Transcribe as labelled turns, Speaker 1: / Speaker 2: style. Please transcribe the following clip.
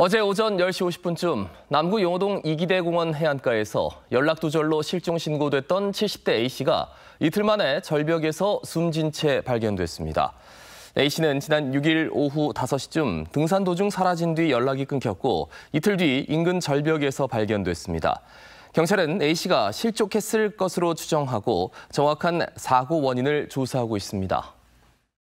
Speaker 1: 어제 오전 10시 50분쯤 남구 용호동 이기대 공원 해안가에서 연락두절로 실종 신고됐던 70대 A씨가 이틀 만에 절벽에서 숨진 채 발견됐습니다. A씨는 지난 6일 오후 5시쯤 등산 도중 사라진 뒤 연락이 끊겼고 이틀 뒤 인근 절벽에서 발견됐습니다. 경찰은 A씨가 실족했을 것으로 추정하고 정확한 사고 원인을 조사하고 있습니다.